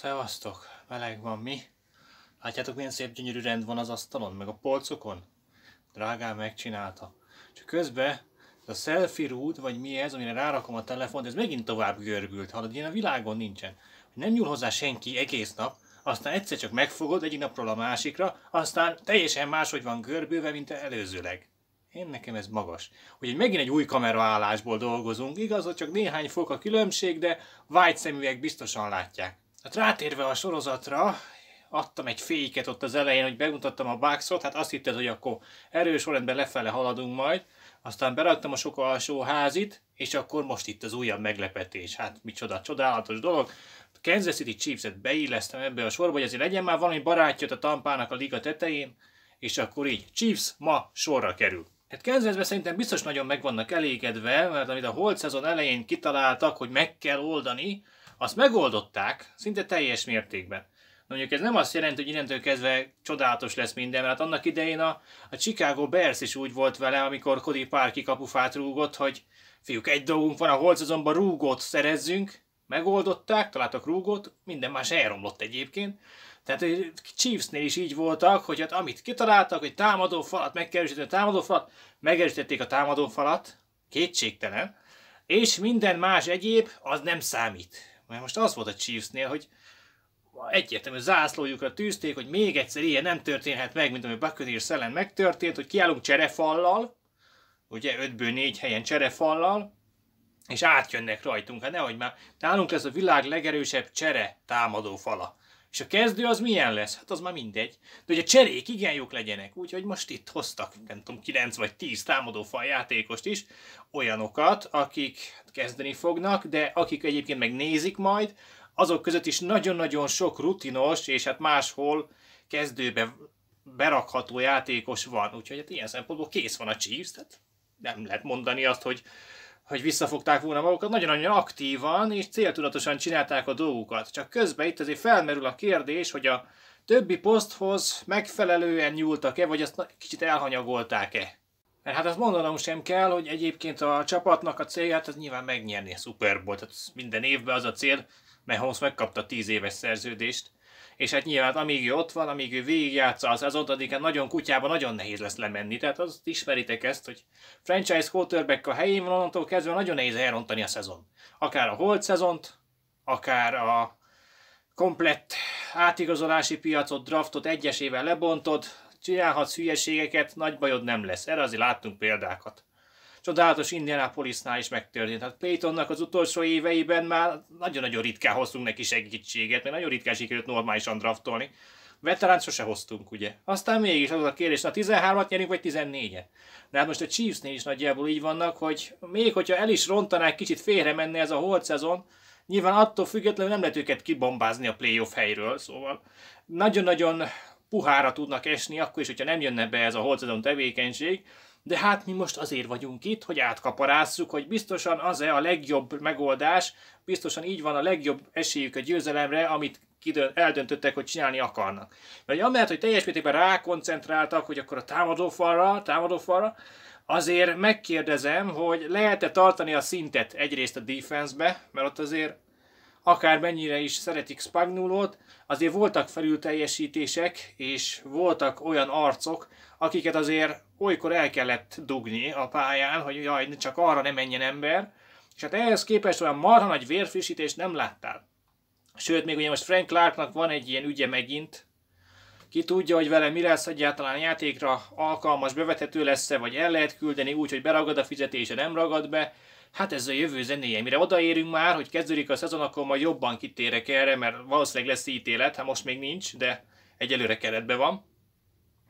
Szevasztok, meleg van mi? Látjátok milyen szép gyönyörű rend van az asztalon, meg a polcokon? Drágám megcsinálta. Csak közben ez a selfie rút, vagy mi ez, amire rárakom a telefont, ez megint tovább görbült, hallod, ilyen a világon nincsen. Nem nyúl hozzá senki egész nap, aztán egyszer csak megfogod egyik napról a másikra, aztán teljesen máshogy van görbülve, mint előzőleg. Én nekem ez magas. Ugye megint egy új kameraállásból dolgozunk, igaz, hogy csak néhány fok a különbség, de white szemüvek biztosan látják. Hát rátérve a sorozatra, adtam egy féket ott az elején, hogy bemutattam a boxot, hát azt hitted, hogy akkor erős sorrendben lefele haladunk majd, aztán beraktam a sok alsó házit, és akkor most itt az újabb meglepetés. Hát micsoda, csodálatos dolog. Kansas City Chiefs-et beillesztem ebbe a sorba, hogy azért legyen már valami barátja a tampának a liga tetején, és akkor így Chiefs ma sorra kerül. Hát Kansasben szerintem biztos nagyon meg vannak elégedve, mert amit a holt szezon elején kitaláltak, hogy meg kell oldani, azt megoldották szinte teljes mértékben. Na mondjuk ez nem azt jelenti, hogy innentől kezdve csodálatos lesz minden, mert hát annak idején a, a Chicago Bears is úgy volt vele, amikor Cody Parki kapufát rúgott, hogy fiúk, egy dolgunk van, a holt szezonban rúgót szerezzünk, megoldották, találtak rúgót, minden más elromlott egyébként, tehát Chiefsnél is így voltak, hogy hát amit kitaláltak, hogy támadó falat, megkerülsítő támadó falat, megerősítették a támadó falat, kétségtelen, és minden más egyéb, az nem számít. Mert most az volt a Chiefsnél, hogy egyértelmű zászlójukra tűzték, hogy még egyszer ilyen nem történhet meg, mint ami Buccaneers ellen megtörtént, hogy kiállunk cserefallal, ugye 5-ből 4 helyen cserefallal, és átjönnek rajtunk, hát nehogy már nálunk lesz a világ legerősebb csere támadó fala. És a kezdő az milyen lesz? Hát az már mindegy. De hogy a cserék igen jók legyenek, úgyhogy most itt hoztak, nem tudom, 9 vagy 10 fal játékost is, olyanokat, akik kezdeni fognak, de akik egyébként megnézik majd, azok között is nagyon-nagyon sok rutinos, és hát máshol kezdőbe berakható játékos van. Úgyhogy hát ilyen szempontból kész van a Chiefs, tehát nem lehet mondani azt, hogy hogy visszafogták volna magukat, nagyon-nagyon aktívan és céltudatosan csinálták a dolgukat. Csak közben itt azért felmerül a kérdés, hogy a többi poszthoz megfelelően nyúltak-e, vagy azt kicsit elhanyagolták-e. Mert hát azt mondanom sem kell, hogy egyébként a csapatnak a célját az nyilván megnyerni a Super Bowl. Tehát minden évben az a cél, mert Holmes megkapta 10 éves szerződést, és hát nyilván amíg ő ott van, amíg ő végigjátsza az azot, hát addig nagyon kutyába nagyon nehéz lesz lemenni, tehát azt ismeritek ezt, hogy franchise quarterback a helyén van, onnantól kezdve nagyon nehéz elrontani a szezon. Akár a holt szezont, akár a komplett átigazolási piacot, draftot egyesével lebontod, csinálhatsz hülyeségeket, nagy bajod nem lesz. Erre azért láttunk példákat csodálatos Indianapolisnál is megtörtént. Hát Paytonnak az utolsó éveiben már nagyon-nagyon ritkán hoztunk neki segítséget, mert nagyon ritkán sikerült normálisan draftolni. Veteránt sose hoztunk, ugye? Aztán mégis az a kérdés, na 13-at nyerünk, vagy 14-et? Na hát most a Chiefsnél is nagyjából így vannak, hogy még hogyha el is rontanák, kicsit félre menne ez a holt szezon, nyilván attól függetlenül nem lehet őket kibombázni a playoff helyről, szóval nagyon-nagyon puhára tudnak esni, akkor is, hogyha nem jönne be ez a holt szezon tevékenység, de hát mi most azért vagyunk itt, hogy átkaparásszuk, hogy biztosan az-e a legjobb megoldás, biztosan így van a legjobb esélyük a győzelemre, amit eldöntöttek, hogy csinálni akarnak. Mert amellett, hogy teljes mértékben rákoncentráltak, hogy akkor a támadófalra, támadófalra, azért megkérdezem, hogy lehet-e tartani a szintet egyrészt a defense-be, mert ott azért akármennyire is szeretik Spagnulót, azért voltak felülteljesítések, és voltak olyan arcok, akiket azért olykor el kellett dugni a pályán, hogy jaj, csak arra ne menjen ember, és hát ehhez képest olyan marha nagy vérfrissítést nem láttál. Sőt, még ugye most Frank Clarknak van egy ilyen ügye megint, ki tudja, hogy vele mi lesz egyáltalán a játékra, alkalmas, bevethető lesz-e, vagy el lehet küldeni úgy, hogy beragad a fizetése, nem ragad be hát ez a jövő zenéje, mire odaérünk már, hogy kezdődik a szezon, akkor majd jobban kitérek erre, mert valószínűleg lesz ítélet, hát most még nincs, de egyelőre keretben van.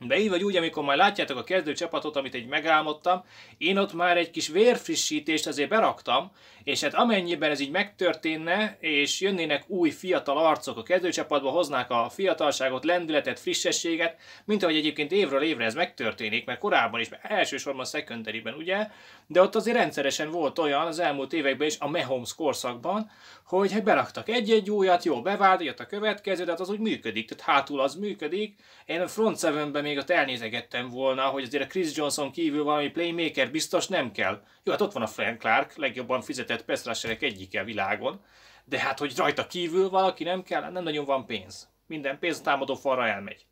De így vagy úgy, amikor majd látjátok a kezdő csapatot, amit egy megálmodtam, én ott már egy kis vérfrissítést azért beraktam, és hát amennyiben ez így megtörténne, és jönnének új fiatal arcok a kezdőcsapatba, hoznák a fiatalságot, lendületet, frissességet, mint ahogy egyébként évről évre ez megtörténik, mert korábban is, elsősorban szekönderiben, ugye? De ott azért rendszeresen volt olyan az elmúlt években is, a Mahomes korszakban, hogy hát beraktak egy-egy újat, jó bevált, jött a következő, de hát az úgy működik, tehát hátul az működik. Én a front seven még ott elnézegettem volna, hogy azért a Chris Johnson kívül valami playmaker biztos nem kell. Jó, hát ott van a Frank Clark, legjobban fizetett pesztráserek egyike a világon, de hát, hogy rajta kívül valaki nem kell, nem nagyon van pénz. Minden pénz a támadó falra elmegy.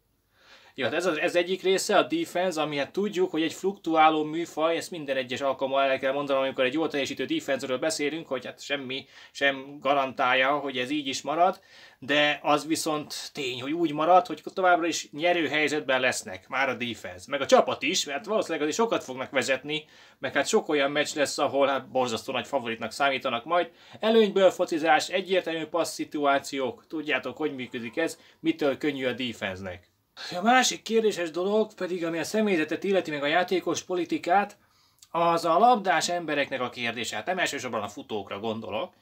Jó, hát ez az ez egyik része, a defense, ami hát tudjuk, hogy egy fluktuáló műfaj, ezt minden egyes alkalommal el kell mondanom, amikor egy jól teljesítő defense beszélünk, hogy hát semmi sem garantálja, hogy ez így is marad, de az viszont tény, hogy úgy marad, hogy továbbra is nyerő helyzetben lesznek, már a defense, meg a csapat is, mert valószínűleg azért sokat fognak vezetni, meg hát sok olyan meccs lesz, ahol hát borzasztó nagy favoritnak számítanak majd. Előnyből focizás, egyértelmű passz szituációk, tudjátok, hogy működik ez, mitől könnyű a defense-nek. A másik kérdéses dolog pedig, ami a személyzetet illeti meg a játékos politikát, az a labdás embereknek a kérdése. Hát nem elsősorban a futókra gondolok,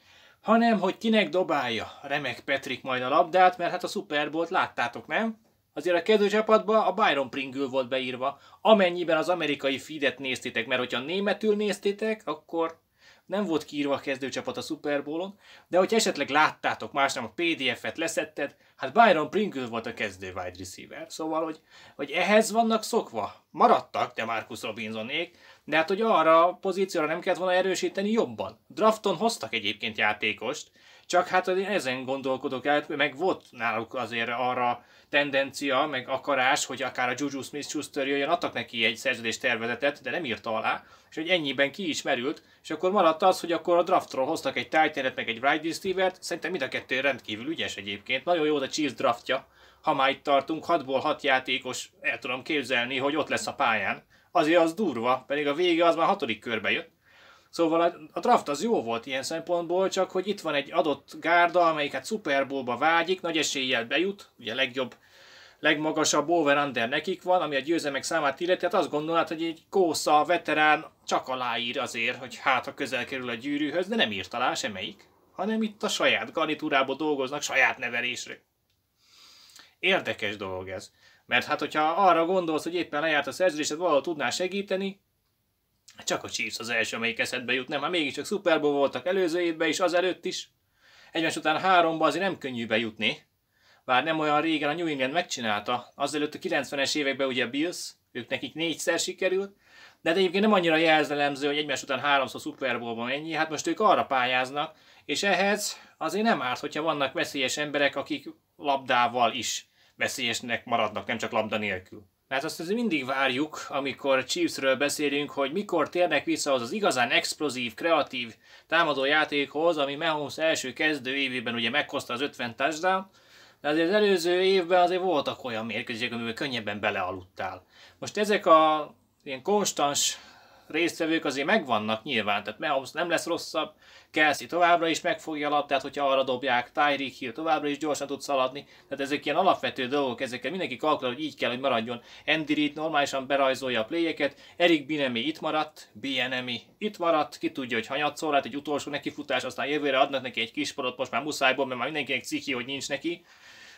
hanem hogy kinek dobálja remek Petrik majd a labdát, mert hát a Super Bowl-t láttátok, nem? Azért a csapatban a Byron Pringle volt beírva, amennyiben az amerikai feedet néztétek, mert hogyha németül néztétek, akkor nem volt kiírva a kezdőcsapat a Super Bowl-on, de hogyha esetleg láttátok nem a PDF-et, leszetted, hát Byron Pringle volt a kezdő wide receiver. Szóval, hogy, hogy ehhez vannak szokva. Maradtak, de Marcus Robinsonék, de hát, hogy arra a pozícióra nem kellett volna erősíteni jobban. Drafton hoztak egyébként játékost, csak hát én ezen gondolkodok el, meg volt náluk azért arra tendencia, meg akarás, hogy akár a Juju Smith-Schuster jöjjön, adtak neki egy szerződés tervezetet, de nem írta alá, és hogy ennyiben ki is merült, és akkor maradt az, hogy akkor a draftról hoztak egy titan meg egy Riley t szerintem mind a kettő rendkívül ügyes egyébként, nagyon jó az a Chiefs draftja, ha már itt tartunk, 6-ból 6 játékos el tudom képzelni, hogy ott lesz a pályán. Azért az durva, pedig a vége az már hatodik körbe jött. Szóval a, a draft az jó volt ilyen szempontból, csak hogy itt van egy adott gárda, amelyiket Super Bowlba vágyik, nagy eséllyel bejut, ugye a legjobb, legmagasabb over-under nekik van, ami a győzelmek számát illeti, tehát azt gondolod, hogy egy kósza veterán csak aláír azért, hogy hát a közel kerül a gyűrűhöz, de nem írt alá semmelyik, hanem itt a saját garnitúrából dolgoznak saját nevelésre. Érdekes dolog ez. Mert hát, hogyha arra gondolsz, hogy éppen lejárt a szerződésed, valahol tudnál segíteni, csak a Chiefs az első, amelyik eszedbe jut, nem? Már mégiscsak Super Bowl voltak előző évben is, azelőtt is. Egymás után háromba azért nem könnyű bejutni. Bár nem olyan régen a New England megcsinálta. Azelőtt a 90-es években ugye a Bills, ők nekik négyszer sikerült. De, hát egyébként nem annyira jelzelemző, hogy egymás után háromszor Super ennyi. Hát most ők arra pályáznak, és ehhez azért nem árt, hogyha vannak veszélyes emberek, akik labdával is veszélyesnek maradnak, nem csak labda nélkül mert azt azért mindig várjuk, amikor Chiefsről beszélünk, hogy mikor térnek vissza az az igazán explozív, kreatív támadó játékhoz, ami Mahomes első kezdő évében ugye meghozta az 50 touchdown, de azért az előző évben azért voltak olyan mérkőzések, amiben könnyebben belealudtál. Most ezek a ilyen konstans résztvevők azért megvannak nyilván, tehát Mahomes nem lesz rosszabb, Kelsey továbbra is megfogja a labdát, hogyha arra dobják, Tyreek Hill továbbra is gyorsan tud szaladni, tehát ezek ilyen alapvető dolgok, ezekkel mindenki kalkulál, hogy így kell, hogy maradjon. Andy Reid normálisan berajzolja a pléjeket, Erik Binemi itt maradt, Binemi itt maradt, ki tudja, hogy hanyatszor, lehet egy utolsó nekifutás, aztán jövőre adnak neki egy kis porot, most már muszájból, mert már mindenkinek ciki, hogy nincs neki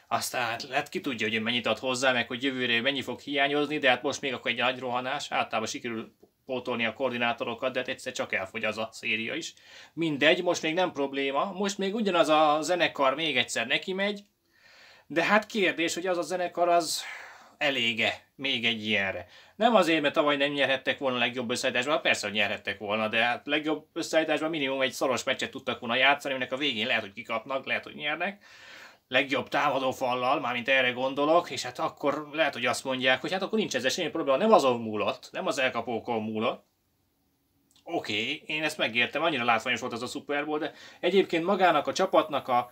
aztán hát, hát ki tudja, hogy mennyit ad hozzá, meg hogy jövőre mennyi fog hiányozni, de hát most még akkor egy nagy rohanás, általában sikerül pótolni a koordinátorokat, de hát egyszer csak elfogy az a széria is. Mindegy, most még nem probléma, most még ugyanaz a zenekar még egyszer neki megy, de hát kérdés, hogy az a zenekar az elége még egy ilyenre. Nem azért, mert tavaly nem nyerhettek volna a legjobb összeállításban, hát persze, hogy nyerhettek volna, de hát legjobb összeállításban minimum egy szoros meccset tudtak volna játszani, aminek a végén lehet, hogy kikapnak, lehet, hogy nyernek legjobb támadó fallal, mármint erre gondolok, és hát akkor lehet, hogy azt mondják, hogy hát akkor nincs ez semmi probléma, nem azon múlott, nem az elkapókon múlott. Oké, okay, én ezt megértem, annyira látványos volt az a Super Bowl, de egyébként magának a csapatnak a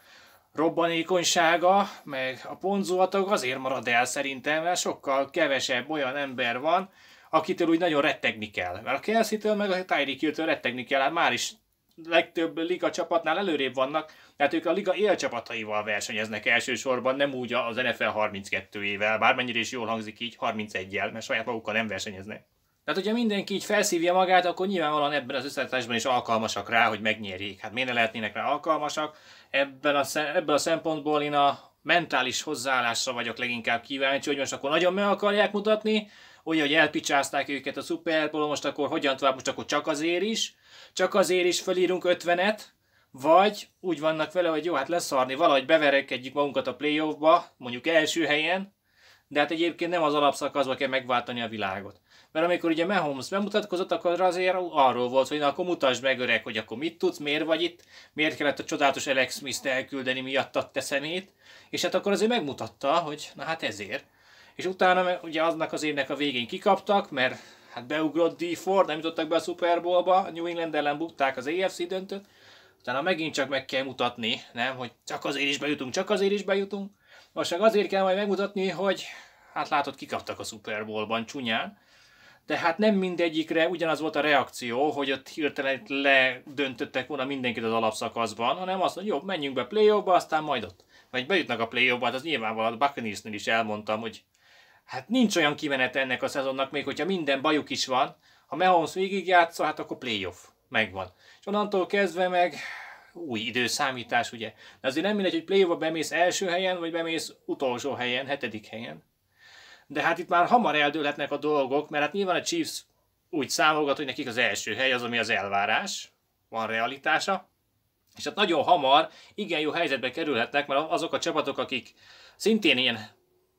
robbanékonysága, meg a ponzóatok azért marad el szerintem, mert sokkal kevesebb olyan ember van, akitől úgy nagyon rettegni kell. Mert a Kelsey-től meg a Tyreek hill rettegni kell, hát már is legtöbb liga csapatnál előrébb vannak, tehát ők a liga élcsapataival versenyeznek elsősorban, nem úgy az NFL 32-ével, bármennyire is jól hangzik így, 31-jel, mert saját magukkal nem versenyeznek. Tehát, hogyha mindenki így felszívja magát, akkor nyilvánvalóan ebben az összetartásban is alkalmasak rá, hogy megnyerjék. Hát miért ne lehetnének rá alkalmasak? Ebben a, ebben a szempontból én a mentális hozzáállásra vagyok leginkább kíváncsi, hogy most akkor nagyon meg akarják mutatni, olyan hogy elpicsázták őket a Super Bowl, most akkor hogyan tovább, most akkor csak azért is, csak azért is felírunk 50-et, vagy úgy vannak vele, hogy jó, hát leszarni, valahogy beverekedjük magunkat a playoffba, mondjuk első helyen, de hát egyébként nem az alapszakaszba kell megváltani a világot. Mert amikor ugye Mahomes bemutatkozott, akkor azért arról volt, hogy na akkor mutasd meg öreg, hogy akkor mit tudsz, miért vagy itt, miért kellett a csodálatos Alex Smith-t elküldeni miattad te szemét, és hát akkor azért megmutatta, hogy na hát ezért és utána ugye aznak az évnek a végén kikaptak, mert hát beugrott D4, nem jutottak be a Super Bowlba, New England ellen bukták az AFC döntőt, utána megint csak meg kell mutatni, nem, hogy csak azért is bejutunk, csak azért is bejutunk, most meg azért kell majd megmutatni, hogy hát látod, kikaptak a Super Bowlban csúnyán, de hát nem mindegyikre ugyanaz volt a reakció, hogy ott hirtelen ledöntöttek volna mindenkit az alapszakaszban, hanem azt mondja, jobb, menjünk be playoffba, aztán majd ott. Vagy bejutnak a playoffba, hát az nyilvánvalóan a Buccaneersnél is elmondtam, hogy hát nincs olyan kimenet ennek a szezonnak, még hogyha minden bajuk is van. Ha Mahomes végig játsza, hát akkor playoff. Megvan. És onnantól kezdve meg új időszámítás, ugye. De azért nem mindegy, hogy playoffba bemész első helyen, vagy bemész utolsó helyen, hetedik helyen. De hát itt már hamar eldőlhetnek a dolgok, mert hát nyilván a Chiefs úgy számolgat, hogy nekik az első hely az, ami az elvárás, van realitása, és hát nagyon hamar igen jó helyzetbe kerülhetnek, mert azok a csapatok, akik szintén ilyen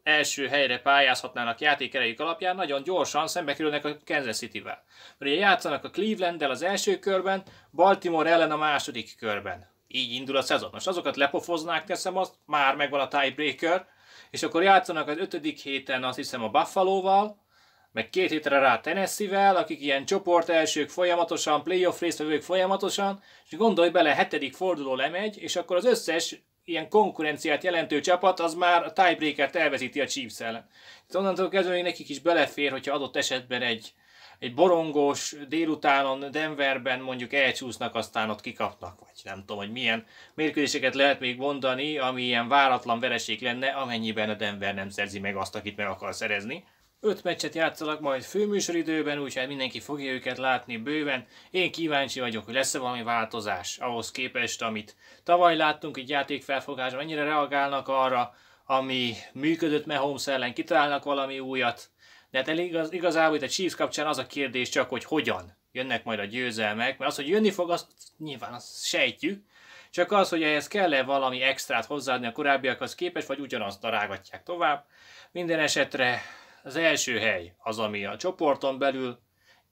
első helyre pályázhatnának játékerejük alapján, nagyon gyorsan szembe kerülnek a Kansas City-vel. Mert ugye játszanak a Cleveland-del az első körben, Baltimore ellen a második körben. Így indul a szezon. Most azokat lepofoznák, teszem azt, már megvan a tiebreaker, és akkor játszanak az ötödik héten azt hiszem a Buffalo-val, meg két hétre rá Tennessee-vel, akik ilyen csoport elsők folyamatosan, playoff résztvevők folyamatosan, és gondolj bele, hetedik forduló lemegy, és akkor az összes ilyen konkurenciát jelentő csapat, az már a tiebreaker-t elveszíti a Chiefs ellen. Onnantól kezdve még nekik is belefér, hogyha adott esetben egy, egy borongós délutánon Denverben mondjuk elcsúsznak, aztán ott kikapnak, vagy nem tudom, hogy milyen mérkőzéseket lehet még mondani, ami ilyen váratlan vereség lenne, amennyiben a Denver nem szerzi meg azt, akit meg akar szerezni. Öt meccset játszanak majd főműsoridőben, úgyhogy mindenki fogja őket látni bőven. Én kíváncsi vagyok, hogy lesz-e valami változás ahhoz képest, amit tavaly láttunk egy játékfelfogásban, mennyire reagálnak arra, ami működött Mahomes ellen, kitalálnak valami újat. De hát igaz, igazából itt a Chiefs kapcsán az a kérdés csak, hogy hogyan jönnek majd a győzelmek, mert az, hogy jönni fog, azt nyilván azt sejtjük, csak az, hogy ehhez kell-e valami extrát hozzáadni a korábbiakhoz képest, vagy ugyanazt darágatják tovább. Minden esetre az első hely az, ami a csoporton belül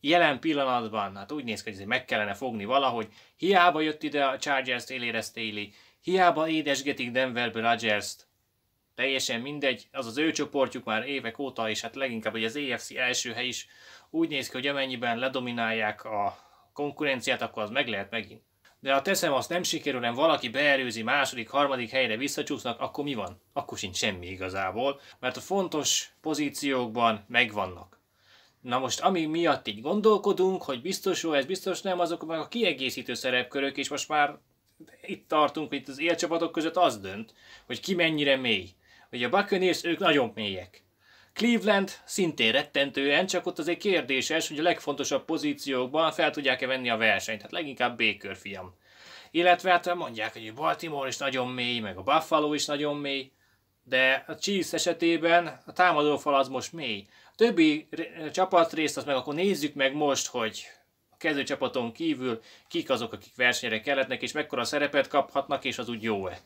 jelen pillanatban, hát úgy néz ki, hogy meg kellene fogni valahogy, hiába jött ide a Chargers élére Staley, hiába édesgetik Denverből Rodgers-t, teljesen mindegy, az az ő csoportjuk már évek óta, és hát leginkább, hogy az EFC első hely is úgy néz ki, hogy amennyiben ledominálják a konkurenciát, akkor az meg lehet megint. De ha teszem azt nem sikerül, nem valaki beerőzi második, harmadik helyre visszacsúsznak, akkor mi van? Akkor sincs semmi igazából, mert a fontos pozíciókban megvannak. Na most, ami miatt így gondolkodunk, hogy biztos jó ez, biztos nem, azok meg a kiegészítő szerepkörök, és most már itt tartunk, itt az élcsapatok között az dönt, hogy ki mennyire mély. Ugye a Buccaneers, ők nagyon mélyek. Cleveland szintén rettentően, csak ott azért kérdéses, hogy a legfontosabb pozíciókban fel tudják-e venni a versenyt. Hát leginkább Baker fiam. Illetve hát mondják, hogy Baltimore is nagyon mély, meg a Buffalo is nagyon mély, de a Chiefs esetében a támadófal az most mély. A többi csapatrészt azt meg akkor nézzük meg most, hogy a kezdőcsapaton kívül kik azok, akik versenyre kellettnek, és mekkora szerepet kaphatnak, és az úgy jó-e.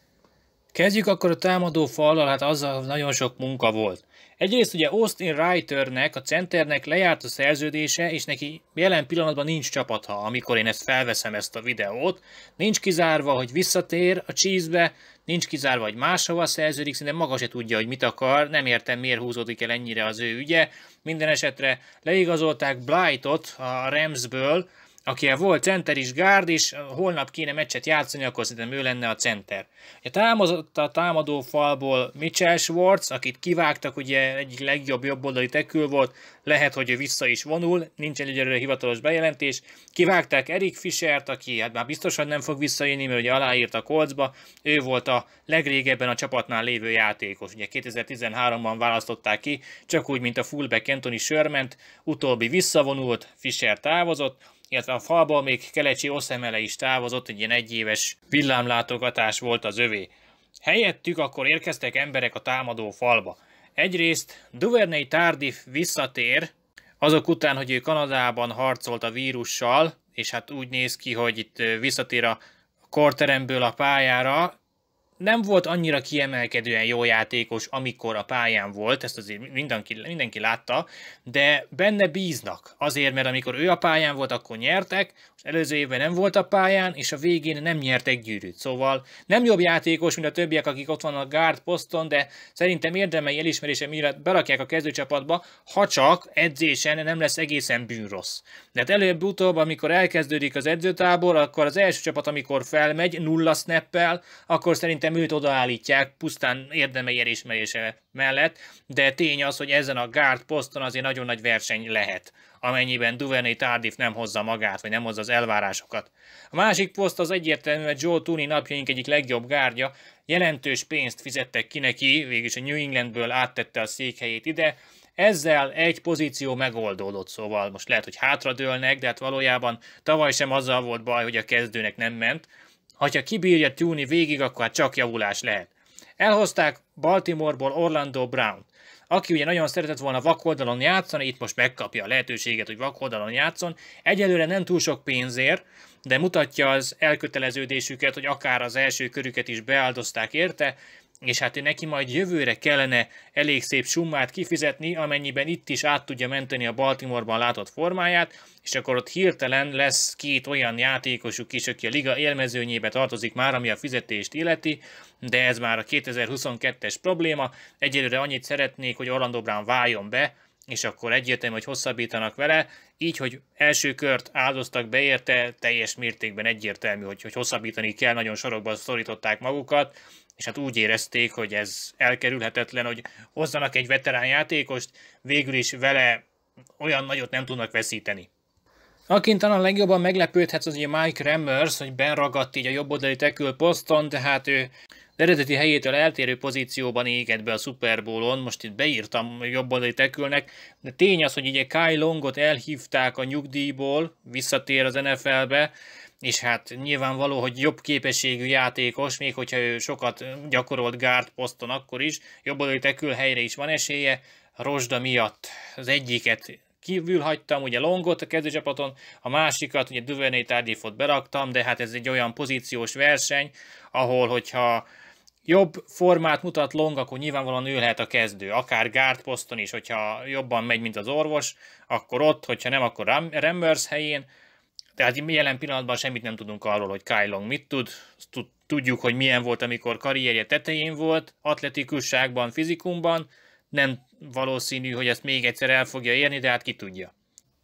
Kezdjük akkor a támadó fallal, hát azzal nagyon sok munka volt. Egyrészt ugye Austin Reiternek, a centernek lejárt a szerződése, és neki jelen pillanatban nincs csapata, amikor én ezt felveszem ezt a videót. Nincs kizárva, hogy visszatér a cheese nincs kizárva, hogy máshova szerződik, szinte maga se tudja, hogy mit akar, nem értem, miért húzódik el ennyire az ő ügye. Minden esetre leigazolták Blightot a Ramsből, aki volt center is, gárd is, holnap kéne meccset játszani, akkor szerintem ő lenne a center. A, támadott a támadó falból Mitchell Schwartz, akit kivágtak, ugye egyik legjobb jobboldali tekül volt, lehet, hogy ő vissza is vonul, nincs egyelőre hivatalos bejelentés. Kivágták Erik Fischert, aki hát már biztosan nem fog visszajönni, mert ugye aláírt a kolcba, ő volt a legrégebben a csapatnál lévő játékos, ugye 2013-ban választották ki, csak úgy, mint a fullback Anthony Sörment, utóbbi visszavonult, Fischer távozott, illetve a falból még Kelecsi Oszemele is távozott, egy ilyen egyéves villámlátogatás volt az övé. Helyettük akkor érkeztek emberek a támadó falba. Egyrészt Duvernay Tardif visszatér, azok után, hogy ő Kanadában harcolt a vírussal, és hát úgy néz ki, hogy itt visszatér a korteremből a pályára, nem volt annyira kiemelkedően jó játékos, amikor a pályán volt, ezt azért mindenki, mindenki látta, de benne bíznak. Azért, mert amikor ő a pályán volt, akkor nyertek, Előző évben nem volt a pályán, és a végén nem nyert egy gyűrűt. Szóval nem jobb játékos, mint a többiek, akik ott vannak guard poszton, de szerintem érdemei elismerése miatt berakják a kezdőcsapatba, ha csak edzésen nem lesz egészen bűnrossz. De hát előbb-utóbb, amikor elkezdődik az edzőtábor, akkor az első csapat, amikor felmegy nulla snappel, akkor szerintem őt odaállítják pusztán érdemei elismerése mellett, de tény az, hogy ezen a guard poszton azért nagyon nagy verseny lehet amennyiben Duvernay Tardif nem hozza magát, vagy nem hozza az elvárásokat. A másik poszt az egyértelműen Joe Tooney napjaink egyik legjobb gárdja, jelentős pénzt fizettek ki neki, végülis a New Englandből áttette a székhelyét ide, ezzel egy pozíció megoldódott, szóval most lehet, hogy hátradőlnek, de hát valójában tavaly sem azzal volt baj, hogy a kezdőnek nem ment. Ha kibírja Tuni végig, akkor hát csak javulás lehet. Elhozták Baltimoreból Orlando Brown. Aki ugye nagyon szeretett volna vakoldalon játszani, itt most megkapja a lehetőséget, hogy vakoldalon játszon. Egyelőre nem túl sok pénzért, de mutatja az elköteleződésüket, hogy akár az első körüket is beáldozták érte, és hát ő neki majd jövőre kellene elég szép summát kifizetni, amennyiben itt is át tudja menteni a Baltimoreban látott formáját, és akkor ott hirtelen lesz két olyan játékosuk is, aki a liga élmezőnyébe tartozik már, ami a fizetést illeti, de ez már a 2022-es probléma. Egyelőre annyit szeretnék, hogy Orlando Brown váljon be, és akkor egyértelmű, hogy hosszabbítanak vele, így, hogy első kört áldoztak be érte, teljes mértékben egyértelmű, hogy, hogy hosszabbítani kell, nagyon sorokban szorították magukat, és hát úgy érezték, hogy ez elkerülhetetlen, hogy hozzanak egy veterán játékost, végül is vele olyan nagyot nem tudnak veszíteni. Akint talán legjobban meglepődhetsz az ugye Mike Remmers, hogy benragadt így a oldali tekül poszton, de hát ő eredeti helyétől eltérő pozícióban égett be a Super Bowl-on, most itt beírtam jobb oldali tekülnek, de tény az, hogy ugye Kai Longot elhívták a nyugdíjból, visszatér az NFL-be, és hát nyilvánvaló, hogy jobb képességű játékos, még hogyha ő sokat gyakorolt guard poszton akkor is, jobb oldali tekül helyre is van esélye, Rozsda miatt az egyiket kívül hagytam, ugye Longot a kezdőcsapaton, a másikat, ugye Duvernay Tardifot beraktam, de hát ez egy olyan pozíciós verseny, ahol hogyha jobb formát mutat Long, akkor nyilvánvalóan ő lehet a kezdő, akár guard poszton is, hogyha jobban megy, mint az orvos, akkor ott, hogyha nem, akkor Rambers helyén, tehát jelen pillanatban semmit nem tudunk arról, hogy Kyle Long mit tud, tudjuk, hogy milyen volt, amikor karrierje tetején volt, atletikusságban, fizikumban, nem valószínű, hogy ezt még egyszer el fogja érni, de hát ki tudja.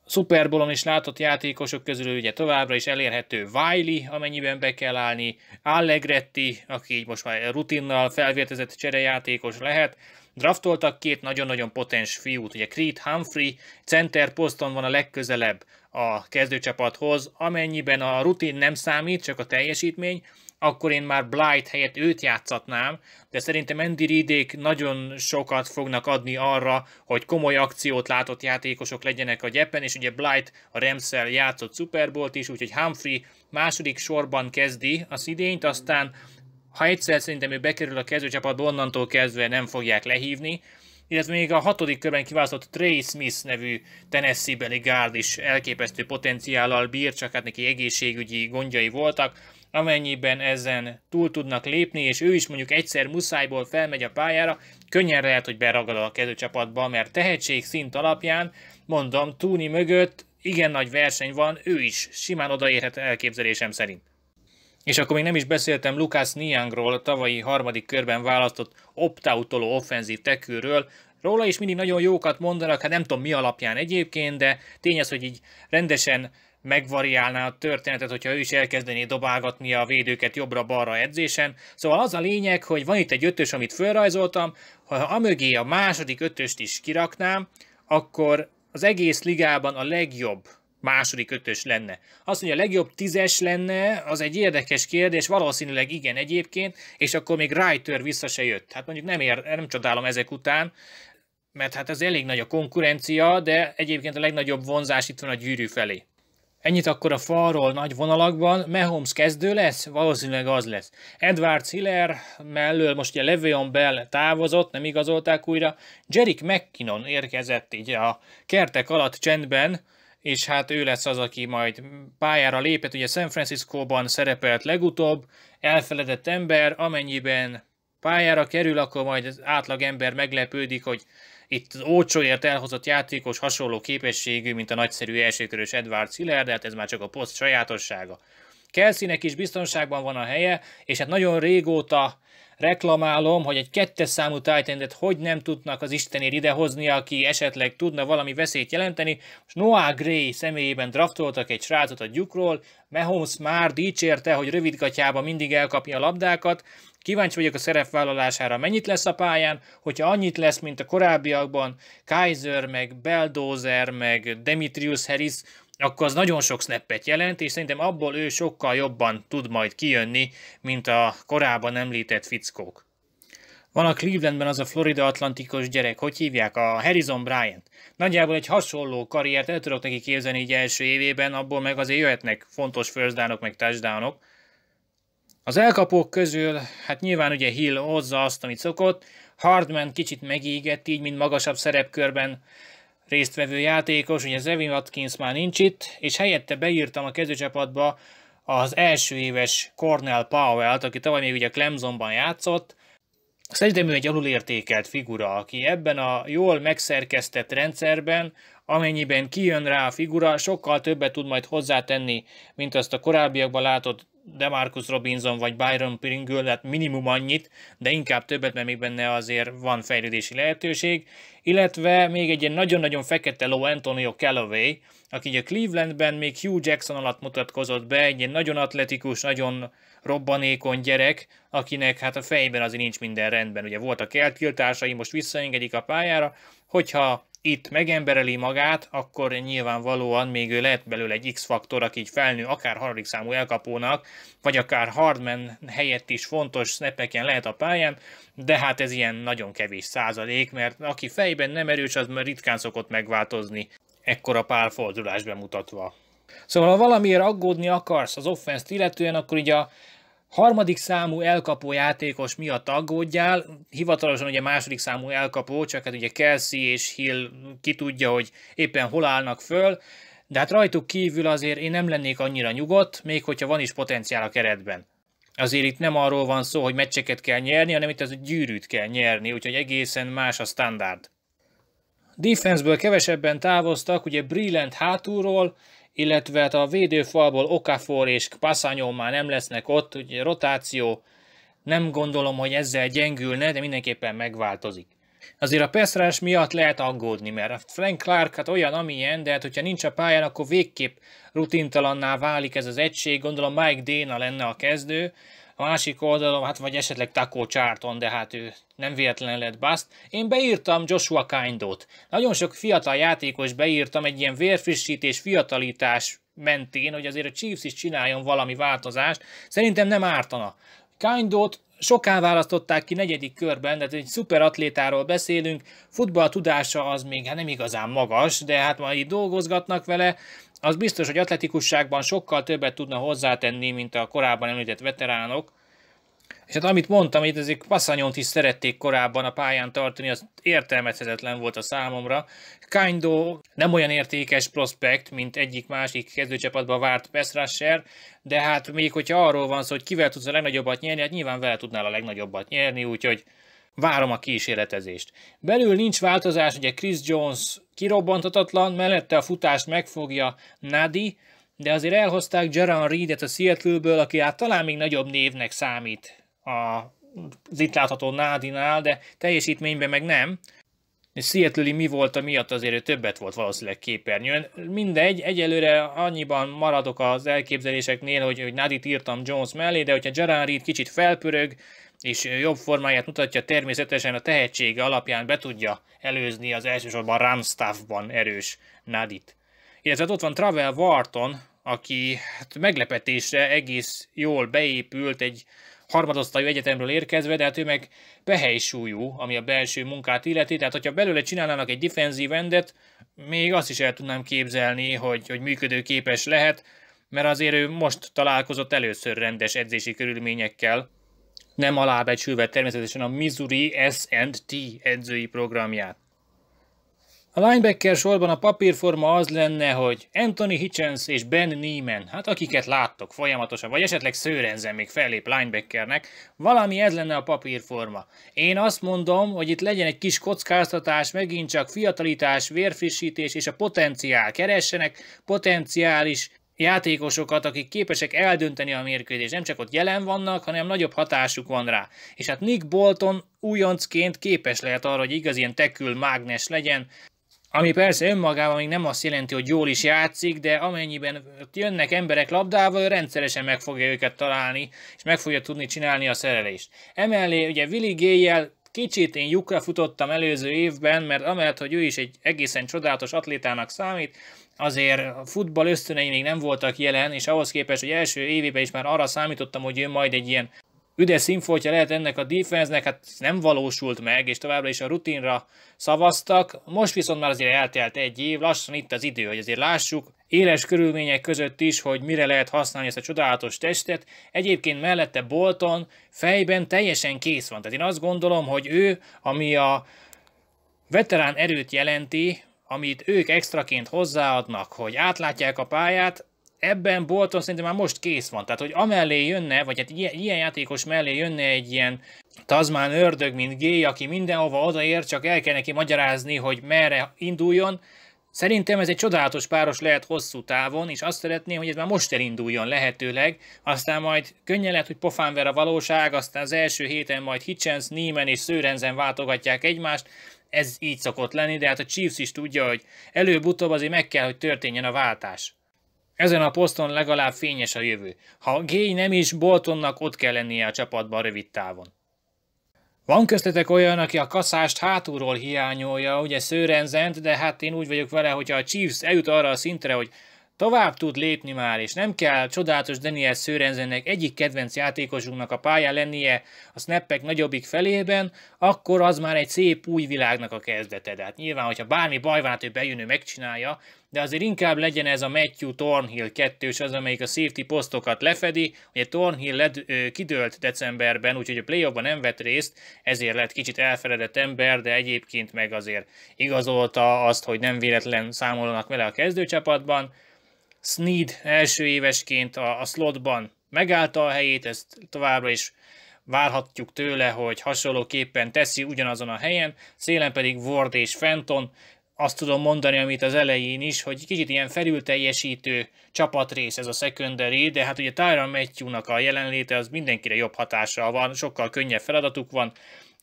Super Bowl-on is látott játékosok közül ugye továbbra is elérhető Wiley, amennyiben be kell állni, Allegretti, aki így most már rutinnal felvértezett cserejátékos lehet, draftoltak két nagyon-nagyon potens fiút, ugye Creed Humphrey center poszton van a legközelebb a kezdőcsapathoz, amennyiben a rutin nem számít, csak a teljesítmény, akkor én már Blight helyett őt játszatnám, de szerintem Andy Riddick nagyon sokat fognak adni arra, hogy komoly akciót látott játékosok legyenek a gyepen, és ugye Blight a Remszel játszott Super Bowl-t is, úgyhogy Humphrey második sorban kezdi az idényt, aztán ha egyszer szerintem ő bekerül a kezdőcsapatba, onnantól kezdve nem fogják lehívni, illetve még a hatodik körben kiválasztott Trey Smith nevű Tennessee-beli gárd is elképesztő potenciállal bír, csak hát neki egészségügyi gondjai voltak, amennyiben ezen túl tudnak lépni, és ő is mondjuk egyszer muszájból felmegy a pályára, könnyen lehet, hogy beragad a kezdőcsapatba, mert tehetség szint alapján, mondom, Túni mögött igen nagy verseny van, ő is simán odaérhet elképzelésem szerint. És akkor még nem is beszéltem Lukás Niangról, a tavalyi harmadik körben választott optautoló offenzív tekülről. Róla is mindig nagyon jókat mondanak, hát nem tudom mi alapján egyébként, de tény az, hogy így rendesen megvariálná a történetet, hogyha ő is elkezdené dobálgatni a védőket jobbra-balra edzésen. Szóval az a lényeg, hogy van itt egy ötös, amit felrajzoltam, ha amögé a második ötöst is kiraknám, akkor az egész ligában a legjobb második ötös lenne. Azt mondja, a legjobb tízes lenne, az egy érdekes kérdés, valószínűleg igen egyébként, és akkor még Reiter vissza se jött. Hát mondjuk nem, ér, nem csodálom ezek után, mert hát ez elég nagy a konkurencia, de egyébként a legnagyobb vonzás itt van a gyűrű felé. Ennyit akkor a falról nagy vonalakban. Mahomes kezdő lesz? Valószínűleg az lesz. Edward Hiller mellől most ugye Le'Veon Bell távozott, nem igazolták újra. Jerick McKinnon érkezett így a kertek alatt csendben, és hát ő lesz az, aki majd pályára lépett. Ugye San Francisco-ban szerepelt legutóbb, elfeledett ember, amennyiben pályára kerül, akkor majd az átlag ember meglepődik, hogy itt az olcsóért elhozott játékos hasonló képességű, mint a nagyszerű elsőkörös Edward Schiller, de hát ez már csak a poszt sajátossága. Kelszinek is biztonságban van a helye, és hát nagyon régóta reklamálom, hogy egy kettes számú titan hogy nem tudnak az Istenér idehozni, aki esetleg tudna valami veszélyt jelenteni. Most Noah Gray személyében draftoltak egy srácot a gyukról, Mahomes már dicsérte, hogy rövidgatjában mindig elkapja a labdákat, Kíváncsi vagyok a szerepvállalására, mennyit lesz a pályán, hogyha annyit lesz, mint a korábbiakban, Kaiser, meg Beldozer, meg Demetrius Harris, akkor az nagyon sok snappet jelent, és szerintem abból ő sokkal jobban tud majd kijönni, mint a korábban említett fickók. Van a Clevelandben az a Florida Atlantikus gyerek, hogy hívják, a Harrison Bryant. Nagyjából egy hasonló karriert el tudok neki képzelni így első évében, abból meg azért jöhetnek fontos first downok, meg -ok. Az elkapók közül, hát nyilván ugye Hill hozza azt, amit szokott, Hardman kicsit megégett, így, mint magasabb szerepkörben résztvevő játékos, ugye Zevin Watkins már nincs itt, és helyette beírtam a kezdőcsapatba az első éves Cornell Powell-t, aki tavaly még ugye Clemsonban játszott, Szerintem ő egy alulértékelt figura, aki ebben a jól megszerkesztett rendszerben Amennyiben kijön rá a figura, sokkal többet tud majd hozzátenni, mint azt a korábbiakban látott Demarcus Robinson vagy Byron Pringle, tehát minimum annyit, de inkább többet, mert még benne azért van fejlődési lehetőség, illetve még egy ilyen nagyon-nagyon fekete ló Antonio Callaway, aki a Clevelandben még Hugh Jackson alatt mutatkozott be, egy ilyen nagyon atletikus, nagyon robbanékony gyerek, akinek hát a fejben azért nincs minden rendben. Ugye voltak eltiltásai, most visszaengedik a pályára, hogyha itt megembereli magát, akkor nyilvánvalóan még ő lehet belőle egy X-faktor, aki így felnő, akár harmadik számú elkapónak, vagy akár Hardman helyett is fontos snappeken lehet a pályán, de hát ez ilyen nagyon kevés százalék, mert aki fejben nem erős, az már ritkán szokott megváltozni, ekkora pálfordulás bemutatva. Szóval ha valamiért aggódni akarsz az offense illetően, akkor így a harmadik számú elkapó játékos miatt aggódjál, hivatalosan ugye második számú elkapó, csak hát ugye Kelsey és Hill ki tudja, hogy éppen hol állnak föl, de hát rajtuk kívül azért én nem lennék annyira nyugodt, még hogyha van is potenciál a keretben. Azért itt nem arról van szó, hogy meccseket kell nyerni, hanem itt az gyűrűt kell nyerni, úgyhogy egészen más a standard. Defenseből kevesebben távoztak, ugye Brillant hátulról, illetve hát a védőfalból Okafor és Passanyó már nem lesznek ott, hogy rotáció, nem gondolom, hogy ezzel gyengülne, de mindenképpen megváltozik. Azért a Peszrás miatt lehet aggódni, mert a Frank Clark hát olyan, amilyen, de hát hogyha nincs a pályán, akkor végképp rutintalanná válik ez az egység, gondolom Mike Dana lenne a kezdő, a másik oldalon, hát vagy esetleg Taco Charton, de hát ő nem véletlen lett bust. Én beírtam Joshua Kindot. Nagyon sok fiatal játékos beírtam egy ilyen vérfrissítés, fiatalítás mentén, hogy azért a Chiefs is csináljon valami változást. Szerintem nem ártana. Kindot soká választották ki negyedik körben, tehát egy szuper atlétáról beszélünk, futball tudása az még hát nem igazán magas, de hát majd itt dolgozgatnak vele, az biztos, hogy atletikusságban sokkal többet tudna hozzátenni, mint a korábban említett veteránok, és hát amit mondtam, hogy ezek Passanyont is szerették korábban a pályán tartani, az értelmezhetetlen volt a számomra. Kindo nem olyan értékes prospekt, mint egyik másik kezdőcsapatban várt Pestrasser, de hát még hogyha arról van szó, hogy kivel tudsz a legnagyobbat nyerni, hát nyilván vele tudnál a legnagyobbat nyerni, úgyhogy Várom a kísérletezést. Belül nincs változás, ugye Chris Jones kirobbantatatlan, mellette a futást megfogja Nadi, de azért elhozták Jaron Reedet a Seattle-ből, aki hát talán még nagyobb névnek számít a az itt látható Nádinál, de teljesítményben meg nem. Seattle-i mi volt a miatt azért ő többet volt valószínűleg képernyőn. Mindegy, egyelőre annyiban maradok az elképzeléseknél, hogy, hogy Nádit írtam Jones mellé, de hogyha Gerard Reed kicsit felpörög, és jobb formáját mutatja, természetesen a tehetsége alapján be tudja előzni az elsősorban Ramstaffban erős Nadit. Illetve ott van Travel Wharton, aki hát meglepetésre egész jól beépült egy harmadosztályú egyetemről érkezve, de hát ő meg pehelysúlyú, ami a belső munkát illeti, tehát hogyha belőle csinálnának egy defensív endet, még azt is el tudnám képzelni, hogy, hogy működőképes lehet, mert azért ő most találkozott először rendes edzési körülményekkel, nem alábecsülve természetesen a Missouri S&T edzői programját. A linebacker sorban a papírforma az lenne, hogy Anthony Hitchens és Ben Neiman, hát akiket láttok folyamatosan, vagy esetleg Szőrenzen még fellép linebackernek, valami ez lenne a papírforma. Én azt mondom, hogy itt legyen egy kis kockáztatás, megint csak fiatalítás, vérfrissítés és a potenciál. Keressenek potenciális játékosokat, akik képesek eldönteni a mérkőzést. Nem csak ott jelen vannak, hanem nagyobb hatásuk van rá. És hát Nick Bolton újoncként képes lehet arra, hogy igaz ilyen tekül mágnes legyen, ami persze önmagában még nem azt jelenti, hogy jól is játszik, de amennyiben jönnek emberek labdával, rendszeresen meg fogja őket találni, és meg fogja tudni csinálni a szerelést. Emellé ugye Willi jel kicsit én lyukra futottam előző évben, mert amellett, hogy ő is egy egészen csodálatos atlétának számít, azért a futball ösztönei még nem voltak jelen, és ahhoz képest, hogy első évében is már arra számítottam, hogy ő majd egy ilyen üdes színfoltja lehet ennek a defensenek, hát nem valósult meg, és továbbra is a rutinra szavaztak. Most viszont már azért eltelt egy év, lassan itt az idő, hogy azért lássuk, éles körülmények között is, hogy mire lehet használni ezt a csodálatos testet. Egyébként mellette Bolton fejben teljesen kész van. Tehát én azt gondolom, hogy ő, ami a veterán erőt jelenti, amit ők extraként hozzáadnak, hogy átlátják a pályát, ebben Bolton szerintem már most kész van. Tehát, hogy amellé jönne, vagy hát ilyen, ilyen játékos mellé jönne egy ilyen tazmán ördög, mint G, aki mindenhova odaér, csak el kell neki magyarázni, hogy merre induljon, Szerintem ez egy csodálatos páros lehet hosszú távon, és azt szeretném, hogy ez már most elinduljon lehetőleg, aztán majd könnyen lehet, hogy pofán ver a valóság, aztán az első héten majd Hitchens, Niemen és Szőrenzen váltogatják egymást, ez így szokott lenni, de hát a Chiefs is tudja, hogy előbb-utóbb azért meg kell, hogy történjen a váltás. Ezen a poszton legalább fényes a jövő. Ha Gay nem is, Boltonnak ott kell lennie a csapatban rövid távon. Van köztetek olyan, aki a kaszást hátulról hiányolja, ugye Szőrenzent, de hát én úgy vagyok vele, hogyha a Chiefs eljut arra a szintre, hogy Tovább tud lépni már, és nem kell csodálatos Daniel Sörensennek egyik kedvenc játékosunknak a pályán lennie a snappek nagyobbik felében, akkor az már egy szép új világnak a kezdete. De hát nyilván, hogyha bármi baj van, hát ő bejön, ő megcsinálja, de azért inkább legyen ez a Matthew Thornhill kettős az, amelyik a safety posztokat lefedi. Ugye Thornhill led, ö, kidőlt decemberben, úgyhogy a playoffban nem vett részt, ezért lett kicsit elfeledett ember, de egyébként meg azért igazolta azt, hogy nem véletlen számolnak vele a kezdőcsapatban. Sneed első évesként a, a slotban megállta a helyét, ezt továbbra is várhatjuk tőle, hogy hasonlóképpen teszi ugyanazon a helyen, szélen pedig Ward és Fenton, azt tudom mondani, amit az elején is, hogy kicsit ilyen felülteljesítő csapatrész ez a secondary, de hát ugye Tyron matthew a jelenléte az mindenkire jobb hatással van, sokkal könnyebb feladatuk van,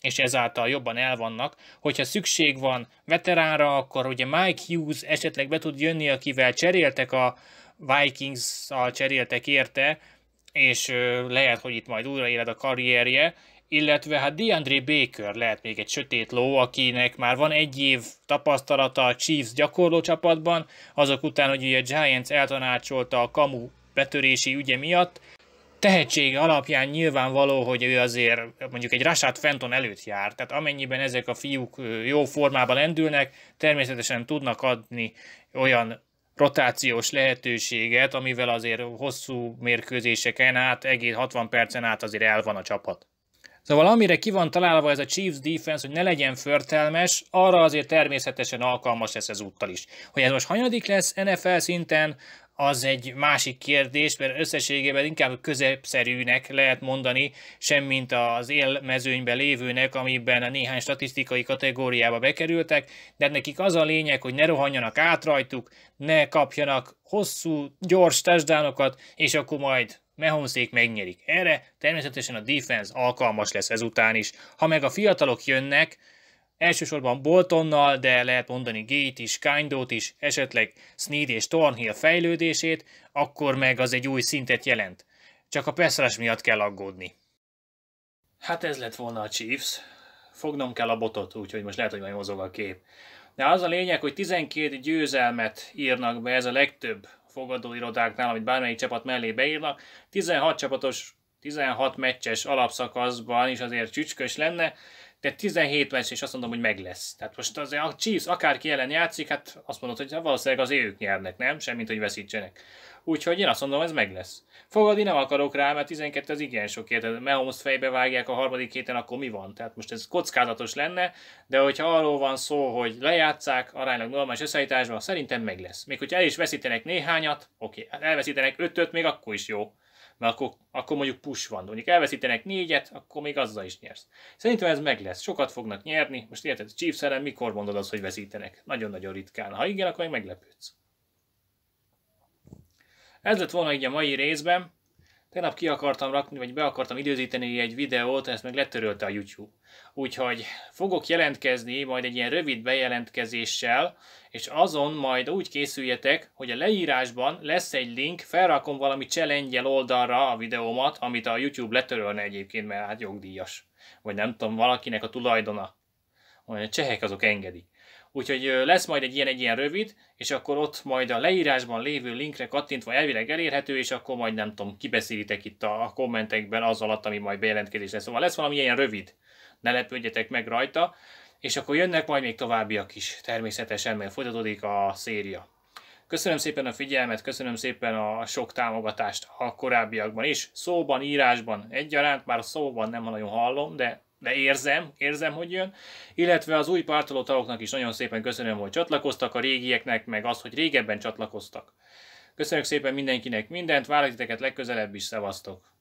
és ezáltal jobban elvannak. Hogyha szükség van veteránra, akkor ugye Mike Hughes esetleg be tud jönni, akivel cseréltek a Vikings-szal cseréltek érte, és lehet, hogy itt majd újraéled a karrierje, illetve hát DeAndre Baker lehet még egy sötét ló, akinek már van egy év tapasztalata a Chiefs gyakorló csapatban, azok után, hogy ugye a Giants eltanácsolta a kamu betörési ügye miatt, tehetsége alapján nyilvánvaló, hogy ő azért mondjuk egy Rashad Fenton előtt jár. Tehát amennyiben ezek a fiúk jó formában lendülnek, természetesen tudnak adni olyan rotációs lehetőséget, amivel azért hosszú mérkőzéseken át, egész 60 percen át azért el van a csapat. Szóval amire ki van találva ez a Chiefs defense, hogy ne legyen förtelmes, arra azért természetesen alkalmas lesz úttal is. Hogy ez most hanyadik lesz NFL szinten, az egy másik kérdés, mert összességében inkább középszerűnek lehet mondani, semmint az élmezőnyben lévőnek, amiben a néhány statisztikai kategóriába bekerültek, de nekik az a lényeg, hogy ne rohanjanak át rajtuk, ne kapjanak hosszú, gyors testdánokat, és akkor majd Mehonszék megnyerik. Erre természetesen a defense alkalmas lesz ezután is. Ha meg a fiatalok jönnek, Elsősorban Boltonnal, de lehet mondani Gate is, Kindot is, esetleg Sneed és Thornhill fejlődését, akkor meg az egy új szintet jelent. Csak a Peszres miatt kell aggódni. Hát ez lett volna a Chiefs. Fognom kell a botot, úgyhogy most lehet, hogy majd mozog a kép. De az a lényeg, hogy 12 győzelmet írnak be, ez a legtöbb fogadóirodáknál, amit bármelyik csapat mellé beírnak. 16 csapatos, 16 meccses alapszakaszban is azért csücskös lenne, de 17 meccs, és azt mondom, hogy meg lesz. Tehát most az, a Chiefs akárki ellen játszik, hát azt mondod, hogy hát valószínűleg az ők nyernek, nem? Semmint, hogy veszítsenek. Úgyhogy én azt mondom, ez meg lesz. Fogadni nem akarok rá, mert 12 az igen sok érted. Mahomes fejbe vágják a harmadik héten, akkor mi van? Tehát most ez kockázatos lenne, de hogyha arról van szó, hogy lejátszák aránylag normális összeállításban, szerintem meg lesz. Még hogyha el is veszítenek néhányat, oké, hát elveszítenek ötöt, még akkor is jó mert akkor, akkor mondjuk push van. Mondjuk elveszítenek négyet, akkor még azzal is nyersz. Szerintem ez meg lesz. Sokat fognak nyerni. Most érted, Chiefs ellen mikor mondod azt, hogy veszítenek? Nagyon-nagyon ritkán. Ha igen, akkor meg meglepődsz. Ez lett volna így a mai részben. Tegnap ki akartam rakni, vagy be akartam időzíteni egy videót, ezt meg letörölte a YouTube. Úgyhogy fogok jelentkezni majd egy ilyen rövid bejelentkezéssel, és azon majd úgy készüljetek, hogy a leírásban lesz egy link, felrakom valami challenge oldalra a videómat, amit a YouTube letörölne egyébként, mert hát jogdíjas. Vagy nem tudom, valakinek a tulajdona. Olyan a csehek azok engedik. Úgyhogy lesz majd egy ilyen, egy ilyen rövid, és akkor ott majd a leírásban lévő linkre kattintva elvileg elérhető, és akkor majd nem tudom, kibeszélitek itt a, kommentekben az alatt, ami majd bejelentkezés lesz. Szóval lesz valami ilyen rövid, ne lepődjetek meg rajta, és akkor jönnek majd még továbbiak is, természetesen, mert folytatódik a széria. Köszönöm szépen a figyelmet, köszönöm szépen a sok támogatást a korábbiakban is, szóban, írásban egyaránt, bár szóban nem nagyon hallom, de de érzem, érzem, hogy jön. Illetve az új pártolótagoknak is nagyon szépen köszönöm, hogy csatlakoztak, a régieknek meg az, hogy régebben csatlakoztak. Köszönjük szépen mindenkinek mindent, várok titeket legközelebb is, szevasztok!